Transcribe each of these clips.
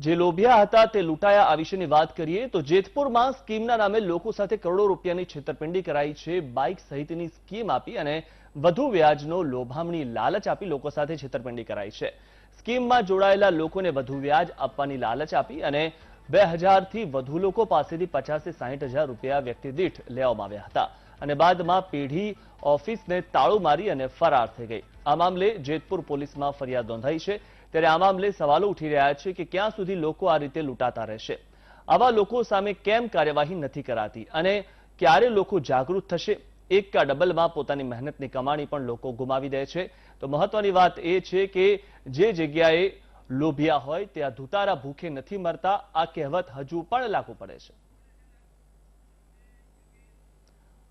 જે લોભિયા હતા તે લૂંટાયા આ વિશેની વાત કરીએ તો જેતપુરમાં સ્કીમના નામે લોકો સાથે કરોડો રૂપિયાની છેતરપિંડી કરાઈ છે બાઇક સહિતની સ્કીમ આપી અને વધુ વ્યાજનો લોભામણી લાલચ આપી લોકો સાથે છેતરપિંડી કરાઈ છે સ્કીમમાં જોડાયેલા લોકોને વધુ વ્યાજ આપવાની લાલચ આપી અને બે હજારથી વધુ લોકો પાસેથી પચાસથી સાહીઠ હજાર રૂપિયા વ્યક્તિ દીઠ લેવામાં આવ્યા હતા અને બાદમાં પેઢી ઓફિસને તાળું મારી અને ફરાર થઈ ગઈ આ મામલે જેતપુર પોલીસમાં ફરિયાદ નોંધાઈ છે ત્યારે આ મામલે સવાલો ઉઠી રહ્યા છે કે ક્યાં સુધી લોકો આ રીતે લૂંટાતા રહેશે આવા લોકો સામે કેમ કાર્યવાહી નથી કરાતી અને ક્યારે લોકો જાગૃત થશે એક કા ડબલમાં પોતાની મહેનતની કમાણી પણ લોકો ગુમાવી દે છે તો મહત્વની વાત એ છે કે જે જગ્યાએ લોભિયા હોય ત્યાં ધુતારા ભૂખે નથી મરતા આ કહેવત હજુ પણ લાગુ પડે છે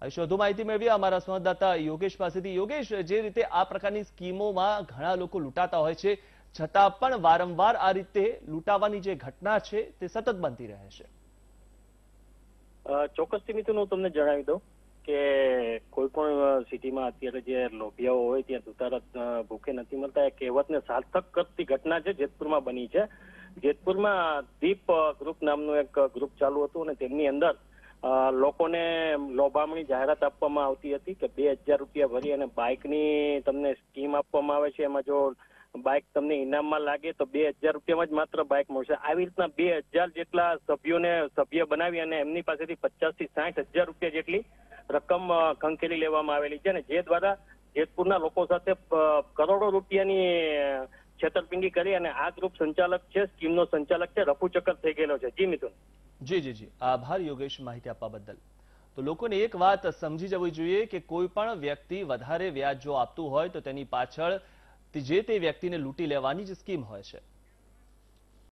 હશે વધુ માહિતી મેળવી અમારા સંવાદદાતા યોગેશ પાસેથી યોગેશ જે રીતે આ પ્રકારની સ્કીમોમાં ઘણા લોકો લૂંટાતા હોય છે છતાં પણ વારંવાર આ રીતે લૂંટાવાની જે ઘટના છે તે સતત બનતી રહે છે ચોક્કસથી મિથુન હું તમને જણાવી દઉં કે કોઈ પણ સિટીમાં અત્યારે જે લોભિયાઓ હોય ત્યાં દુતારા ભૂખે નથી મળતા એ કહેવતને સાર્થક કરતી ઘટના છે જેતપુરમાં બની છે જેતપુરમાં દીપ ગ્રુપ નામનું એક ગ્રુપ ચાલુ હતું અને તેમની અંદર લોકોને લોભામણી જાહેરાત આપવામાં આવતી હતી કે બે હજાર રૂપિયા ભરી અને બાઇકની તમને સ્કીમ આપવામાં આવે છે એમાં જો બાઇક તમને ઇનામમાં લાગે તો બે હજાર રૂપિયામાં જ માત્ર બાઇક મળશે આવી રીતના બે હજાર જેટલા સભ્યોને સભ્ય બનાવી અને એમની પાસેથી પચાસ થી સાઠ હજાર રૂપિયા જેટલી રકમ ખંખેરી લેવામાં આવેલી છે અને જે દ્વારા જેતપુરના લોકો સાથે કરોડો રૂપિયાની છેતરપિંડી કરી અને આ ગ્રુપ સંચાલક છે સ્કીમનો સંચાલક છે રફુ ચક્કર થઈ ગયેલો છે જી મિથુન જી જી જી આભાર યોગેશ માહિતી આપવા બદલ તો લોકોને એક વાત સમજી જવી જોઈએ કે કોઈ પણ વ્યક્તિ વધારે વ્યાજ જો આપતું હોય તો તેની પાછળ જે તે વ્યક્તિને લૂંટી લેવાની જ સ્કીમ હોય છે